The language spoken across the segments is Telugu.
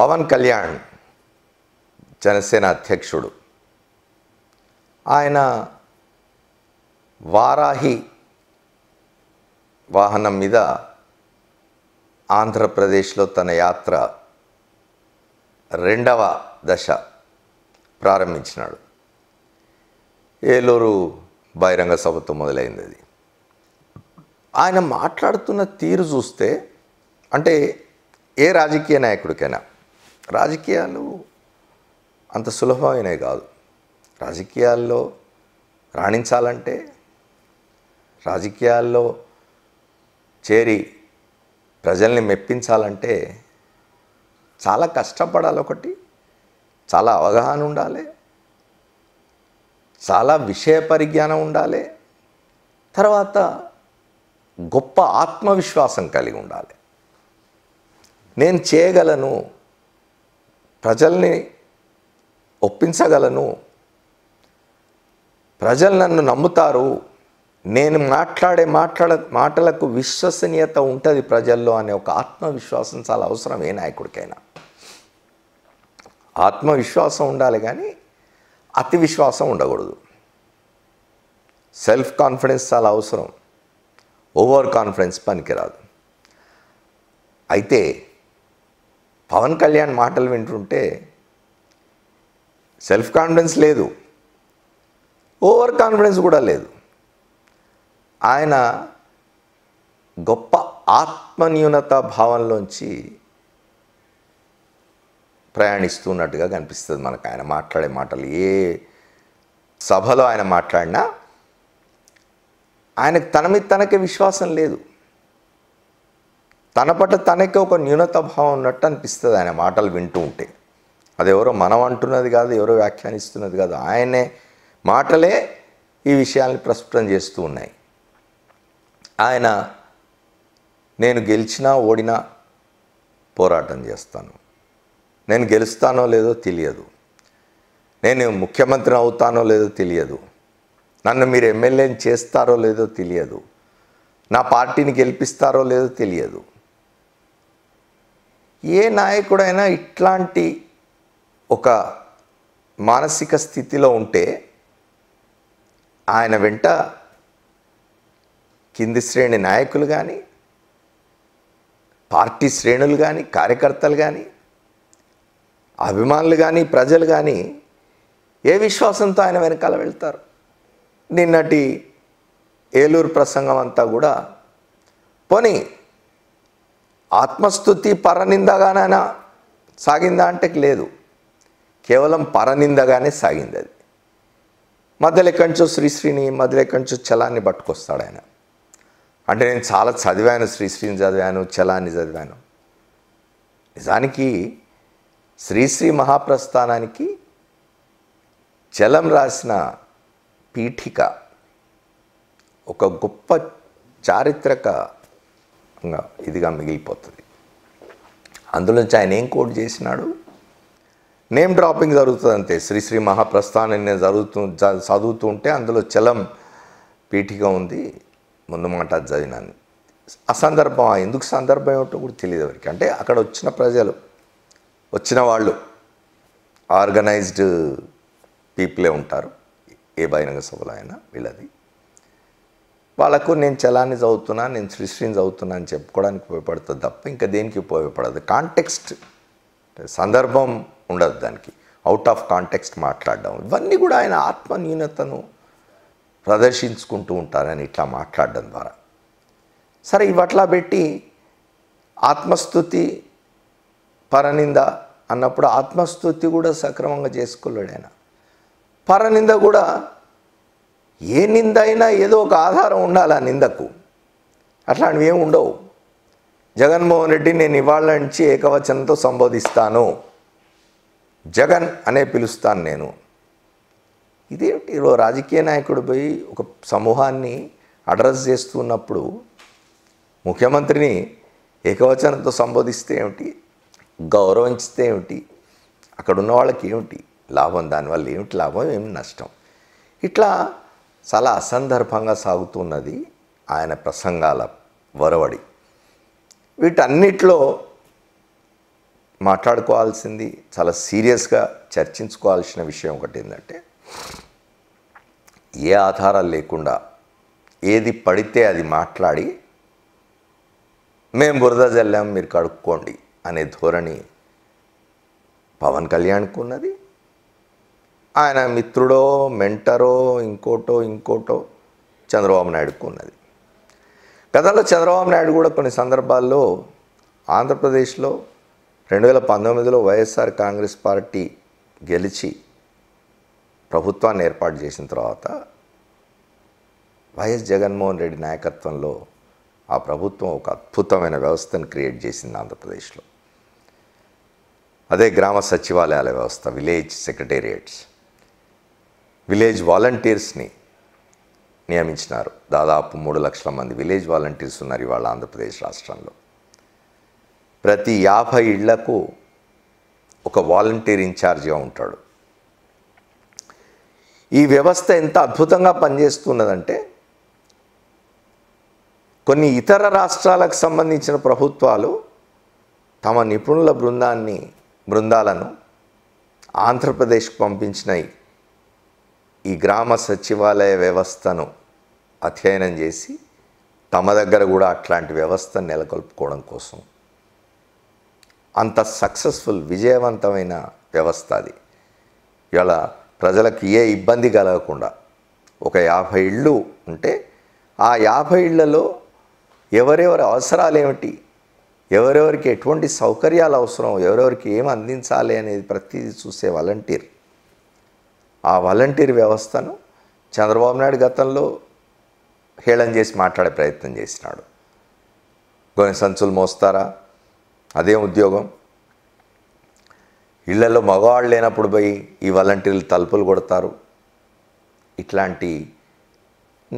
పవన్ కళ్యాణ్ జనసేన అధ్యక్షుడు ఆయన వారాహి వాహనం మీద ఆంధ్రప్రదేశ్లో తన యాత్ర రెండవ దశ ప్రారంభించినాడు ఏలూరు బహిరంగ సభతో మొదలైంది అది ఆయన మాట్లాడుతున్న తీరు చూస్తే అంటే ఏ రాజకీయ నాయకుడికైనా రాజకీయాలు అంత సులభమైనవి కాదు రాజకీయాల్లో రాణించాలంటే రాజకీయాల్లో చేరి ప్రజల్ని మెప్పించాలంటే చాలా కష్టపడాలి ఒకటి చాలా అవగాహన ఉండాలి చాలా విషయ పరిజ్ఞానం ఉండాలి తర్వాత గొప్ప ఆత్మవిశ్వాసం కలిగి ఉండాలి నేను చేయగలను ప్రజల్ని ఒప్పించగలను ప్రజలు నన్ను నమ్ముతారు నేను మాట్లాడే మాట్లాడ మాటలకు విశ్వసనీయత ఉంటుంది ప్రజల్లో అనే ఒక ఆత్మవిశ్వాసం చాలా అవసరం ఏ నాయకుడికైనా ఆత్మవిశ్వాసం ఉండాలి కానీ అతి విశ్వాసం ఉండకూడదు సెల్ఫ్ కాన్ఫిడెన్స్ చాలా అవసరం ఓవర్ కాన్ఫిడెన్స్ పనికిరాదు అయితే పవన్ కళ్యాణ్ మాటలు వింటుంటే సెల్ఫ్ కాన్ఫిడెన్స్ లేదు ఓవర్ కాన్ఫిడెన్స్ కూడా లేదు ఆయన గొప్ప ఆత్మన్యూనత భావంలోంచి ప్రయాణిస్తున్నట్టుగా కనిపిస్తుంది మనకు ఆయన మాట్లాడే మాటలు ఏ సభలో ఆయన మాట్లాడినా ఆయనకు తన మీద తనకే విశ్వాసం లేదు తన పట్ల తనకి ఒక భావం ఉన్నట్టు అనిపిస్తుంది ఆయన మాటలు వింటూ ఉంటే అదెవరో మనం అంటున్నది కాదు ఎవరో వ్యాఖ్యానిస్తున్నది కాదు ఆయనే మాటలే ఈ విషయాల్ని ప్రస్ఫుటం చేస్తూ ఉన్నాయి ఆయన నేను గెలిచినా ఓడినా పోరాటం చేస్తాను నేను గెలుస్తానో లేదో తెలియదు నేను ముఖ్యమంత్రి అవుతానో లేదో తెలియదు నన్ను మీరు ఎమ్మెల్యేని చేస్తారో లేదో తెలియదు నా పార్టీని గెలిపిస్తారో లేదో తెలియదు ఏ నాయకుడైనా ఇట్లాంటి ఒక మానసిక స్థితిలో ఉంటే ఆయన వెంట కింది శ్రేణి నాయకులు కానీ పార్టీ శ్రేణులు కానీ కార్యకర్తలు కానీ అభిమానులు కానీ ప్రజలు కానీ ఏ విశ్వాసంతో ఆయన వెనకాల వెళ్తారు నిన్నటి ఏలూరు ప్రసంగం అంతా కూడా పోనీ ఆత్మస్థుతి పరనిందగానైనా సాగిందా అంటే లేదు కేవలం పరనిందగానే సాగింది అది మధ్యలో ఎక్కడి నుంచో శ్రీశ్రీని మధ్యలో ఎక్కడి నుంచో చలాన్ని పట్టుకొస్తాడు ఆయన అంటే నేను చాలా చదివాను శ్రీశ్రీని చదివాను చలాన్ని చదివాను నిజానికి శ్రీశ్రీ మహాప్రస్థానానికి చలం రాసిన పీఠిక ఒక గొప్ప చారిత్రక జ్ఞాపకంగా ఇదిగా మిగిలిపోతుంది అందులోంచి ఆయన ఏం కోట్ చేసినాడు నేమ్ డ్రాపింగ్ జరుగుతుంది అంతే శ్రీ శ్రీ మహాప్రస్థానం నేను జరుగుతూ చదువుతూ ఉంటే అందులో చలం పీఠిక ఉంది ముందు మాట చదివినాను ఆ సందర్భం ఎందుకు సందర్భం ఏమిటో కూడా తెలియదు ఎవరికి అంటే అక్కడ వచ్చిన ప్రజలు వచ్చిన వాళ్ళు ఆర్గనైజ్డ్ పీపులే ఉంటారు ఏ బహిరంగ సభలో అయినా వీళ్ళది వాళ్ళకు నేను చలాన్ని చదువుతున్నా నేను సృష్టిని చదువుతున్నా అని చెప్పుకోవడానికి ఉపయోగపడుతుంది తప్ప ఇంకా దేనికి ఉపయోగపడదు కాంటెక్స్ట్ సందర్భం ఉండదు దానికి అవుట్ ఆఫ్ కాంటెక్స్ట్ మాట్లాడడం ఇవన్నీ కూడా ఆయన ఆత్మన్యూనతను ప్రదర్శించుకుంటూ ఉంటారని ఇట్లా మాట్లాడడం ద్వారా సరే ఇవట్లా పెట్టి ఆత్మస్థుతి పరనింద అన్నప్పుడు ఆత్మస్థుతి కూడా సక్రమంగా చేసుకోలేడు ఆయన పరనింద కూడా ఏ నింద అయినా ఏదో ఒక ఆధారం ఉండాలి ఆ నిందకు అట్లాంటివి ఏమి ఉండవు జగన్మోహన్ రెడ్డి నేను ఇవాళ నుంచి ఏకవచనంతో సంబోధిస్తాను జగన్ అనే పిలుస్తాను నేను ఇదేమిటి రాజకీయ నాయకుడు పోయి ఒక సమూహాన్ని అడ్రస్ చేస్తున్నప్పుడు ముఖ్యమంత్రిని ఏకవచనంతో సంబోధిస్తే ఏమిటి గౌరవించితే ఏమిటి అక్కడున్న వాళ్ళకి ఏమిటి లాభం దానివల్ల ఏమిటి లాభం ఏమి నష్టం ఇట్లా చాలా అసందర్భంగా సాగుతున్నది ఆయన ప్రసంగాల వరవడి వీటన్నిటిలో మాట్లాడుకోవాల్సింది చాలా సీరియస్గా చర్చించుకోవాల్సిన విషయం ఒకటి ఏంటంటే ఏ ఆధారాలు లేకుండా ఏది పడితే అది మాట్లాడి మేము బురద జల్లాం మీరు కడుక్కోండి అనే ధోరణి పవన్ కళ్యాణ్కు ఉన్నది ఆయన మిత్రుడో మెంటరో ఇంకోటో ఇంకోటో చంద్రబాబు నాయుడుకు ఉన్నది గతంలో చంద్రబాబు నాయుడు కూడా కొన్ని సందర్భాల్లో ఆంధ్రప్రదేశ్లో రెండు వేల పంతొమ్మిదిలో వైఎస్ఆర్ కాంగ్రెస్ పార్టీ గెలిచి ప్రభుత్వాన్ని ఏర్పాటు చేసిన తర్వాత వైఎస్ జగన్మోహన్ రెడ్డి నాయకత్వంలో ఆ ప్రభుత్వం ఒక అద్భుతమైన వ్యవస్థను క్రియేట్ చేసింది ఆంధ్రప్రదేశ్లో అదే గ్రామ సచివాలయాల వ్యవస్థ విలేజ్ సెక్రటేరియట్స్ విలేజ్ వాలంటీర్స్ని నియమించినారు దాదాపు మూడు లక్షల మంది విలేజ్ వాలంటీర్స్ ఉన్నారు ఇవాళ ఆంధ్రప్రదేశ్ రాష్ట్రంలో ప్రతి యాభై ఇళ్లకు ఒక వాలంటీర్ ఇన్ఛార్జిగా ఉంటాడు ఈ వ్యవస్థ ఎంత అద్భుతంగా పనిచేస్తున్నదంటే కొన్ని ఇతర రాష్ట్రాలకు సంబంధించిన ప్రభుత్వాలు తమ నిపుణుల బృందాన్ని బృందాలను ఆంధ్రప్రదేశ్కు పంపించినాయి ఈ గ్రామ సచివాలయ వ్యవస్థను అధ్యయనం చేసి తమ దగ్గర కూడా అట్లాంటి వ్యవస్థను నెలకొల్పుకోవడం కోసం అంత సక్సెస్ఫుల్ విజయవంతమైన వ్యవస్థ అది ఇవాళ ప్రజలకు ఏ ఇబ్బంది కలగకుండా ఒక యాభై ఇళ్ళు ఉంటే ఆ యాభై ఇళ్లలో ఎవరెవరి అవసరాలు ఏమిటి ఎవరెవరికి ఎటువంటి సౌకర్యాలు అవసరం ఎవరెవరికి ఏం అందించాలి అనేది ప్రతిదీ చూసే వాలంటీర్ ఆ వాలంటీర్ వ్యవస్థను చంద్రబాబు నాయుడు గతంలో హేళన చేసి మాట్లాడే ప్రయత్నం చేసినాడు కొన్ని సంచులు మోస్తారా అదేం ఉద్యోగం ఇళ్లలో మగవాళ్ళు లేనప్పుడు పోయి ఈ వాలంటీర్లు తలుపులు కొడతారు ఇట్లాంటి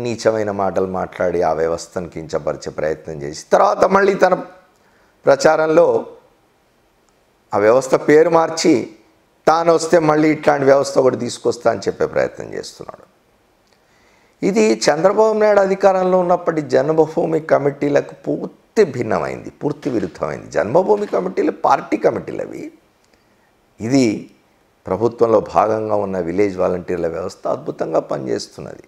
నీచమైన మాటలు మాట్లాడి ఆ వ్యవస్థను కించపరిచే ప్రయత్నం చేసి తర్వాత మళ్ళీ తన ప్రచారంలో ఆ వ్యవస్థ పేరు మార్చి తాను వస్తే మళ్ళీ ఇట్లాంటి వ్యవస్థ ఒకటి తీసుకొస్తా అని చెప్పే ప్రయత్నం చేస్తున్నాడు ఇది చంద్రబాబు నాయుడు అధికారంలో ఉన్నప్పటి జన్మభూమి కమిటీలకు పూర్తి భిన్నమైంది పూర్తి విరుద్ధమైంది జన్మభూమి కమిటీలు పార్టీ కమిటీలు అవి ఇది ప్రభుత్వంలో భాగంగా ఉన్న విలేజ్ వాలంటీర్ల వ్యవస్థ అద్భుతంగా పనిచేస్తున్నది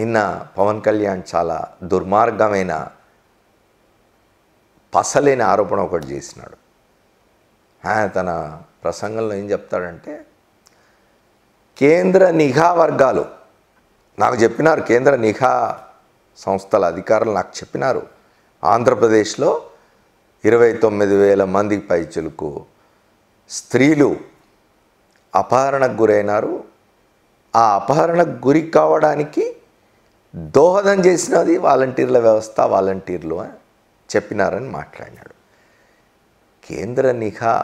నిన్న పవన్ కళ్యాణ్ చాలా దుర్మార్గమైన పసలేని ఆరోపణ ఒకటి చేసినాడు ఆయన తన ప్రసంగంలో ఏం చెప్తాడంటే కేంద్ర నిఘా వర్గాలు నాకు చెప్పినారు కేంద్ర నిఘా సంస్థల అధికారులు నాకు చెప్పినారు ఆంధ్రప్రదేశ్లో ఇరవై తొమ్మిది వేల మందికి పైచులకు స్త్రీలు అపహరణకు గురైనారు ఆ అపహరణకు గురి కావడానికి దోహదం చేసినది వాలంటీర్ల వ్యవస్థ వాలంటీర్లు అని చెప్పినారని మాట్లాడినాడు కేంద్ర నిఘా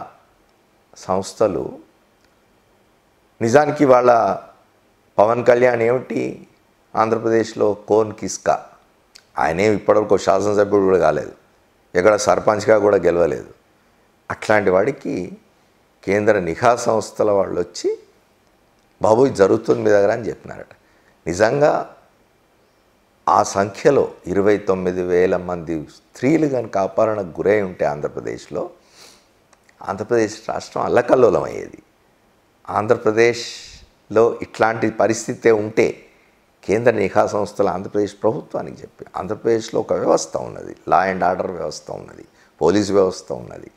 సంస్థలు నిజానికి వాళ్ళ పవన్ కళ్యాణ్ ఏమిటి ఆంధ్రప్రదేశ్లో కోన్ కిస్కా ఆయనేం ఇప్పటివరకు శాసనసభ్యుడు కూడా కాలేదు ఎక్కడ సర్పంచ్గా కూడా గెలవలేదు అట్లాంటి వాడికి కేంద్ర నిఘా సంస్థల వాళ్ళు వచ్చి బాబు జరుగుతుంది మీ దగ్గర అని చెప్పినారట నిజంగా ఆ సంఖ్యలో ఇరవై తొమ్మిది వేల మంది స్త్రీలు కనుక అపహరణకు గురై ఉంటే ఆంధ్రప్రదేశ్లో ఆంధ్రప్రదేశ్ రాష్ట్రం అల్లకల్లోలం అయ్యేది ఆంధ్రప్రదేశ్లో ఇట్లాంటి పరిస్థితే ఉంటే కేంద్ర నిఘా సంస్థలు ఆంధ్రప్రదేశ్ ప్రభుత్వానికి చెప్పి ఆంధ్రప్రదేశ్లో ఒక వ్యవస్థ ఉన్నది లా అండ్ ఆర్డర్ వ్యవస్థ ఉన్నది పోలీస్ వ్యవస్థ ఉన్నది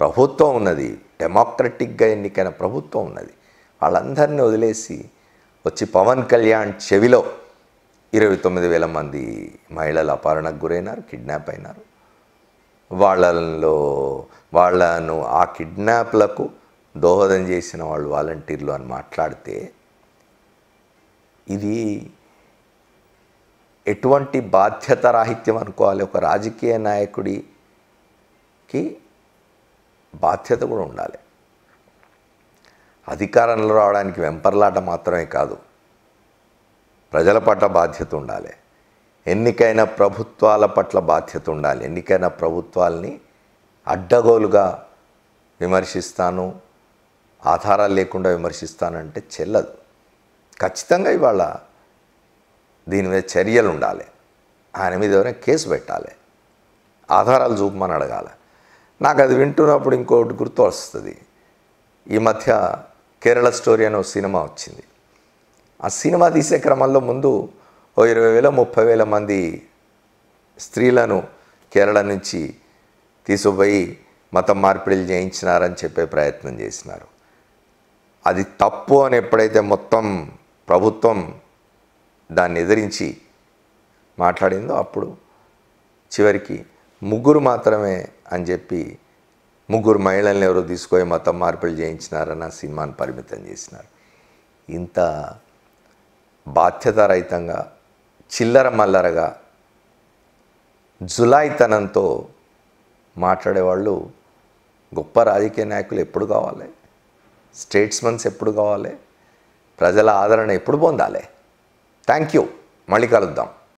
ప్రభుత్వం ఉన్నది డెమోక్రటిక్గా ఎన్నికైన ప్రభుత్వం ఉన్నది వాళ్ళందరినీ వదిలేసి వచ్చి పవన్ కళ్యాణ్ చెవిలో ఇరవై తొమ్మిది వేల మంది మహిళలు అపహరణకు గురైనారు కిడ్నాప్ అయినారు వాళ్ళలో వాళ్ళను ఆ కిడ్నాప్లకు దోహదం చేసిన వాళ్ళు వాలంటీర్లు అని మాట్లాడితే ఇది ఎటువంటి బాధ్యత రాహిత్యం అనుకోవాలి ఒక రాజకీయ నాయకుడికి బాధ్యత కూడా ఉండాలి అధికారంలో రావడానికి వెంపర్లాట మాత్రమే కాదు ప్రజల పట్ల బాధ్యత ఉండాలి ఎన్నికైన ప్రభుత్వాల పట్ల బాధ్యత ఉండాలి ఎన్నికైన ప్రభుత్వాలని అడ్డగోలుగా విమర్శిస్తాను ఆధారాలు లేకుండా విమర్శిస్తానంటే చెల్లదు ఖచ్చితంగా ఇవాళ దీని మీద చర్యలు ఉండాలి ఆయన మీద ఎవరైనా కేసు పెట్టాలి ఆధారాలు చూపమని అడగాలి నాకు అది వింటున్నప్పుడు ఇంకోటి గుర్తు వస్తుంది ఈ మధ్య కేరళ స్టోరీ అనే సినిమా వచ్చింది ఆ సినిమా తీసే క్రమంలో ముందు ఓ ఇరవై వేల ముప్పై వేల మంది స్త్రీలను కేరళ నుంచి తీసుకుపోయి మతం మార్పిడిలు చేయించినారని చెప్పే ప్రయత్నం చేసినారు అది తప్పు అని ఎప్పుడైతే మొత్తం ప్రభుత్వం దాన్ని ఎదిరించి మాట్లాడిందో అప్పుడు చివరికి ముగ్గురు మాత్రమే అని చెప్పి ముగ్గురు మహిళల్ని ఎవరు తీసుకొని మతం మార్పులు చేయించినారని ఆ సినిమాను పరిమితం చేసినారు ఇంత బాధ్యతారహితంగా చిల్లర మల్లరగా జులాయితనంతో మాట్లాడేవాళ్ళు గొప్ప రాజకీయ నాయకులు ఎప్పుడు కావాలి స్టేట్స్మెన్స్ ఎప్పుడు కావాలి ప్రజల ఆదరణ ఎప్పుడు పొందాలి థ్యాంక్ యూ మళ్ళీ కలుద్దాం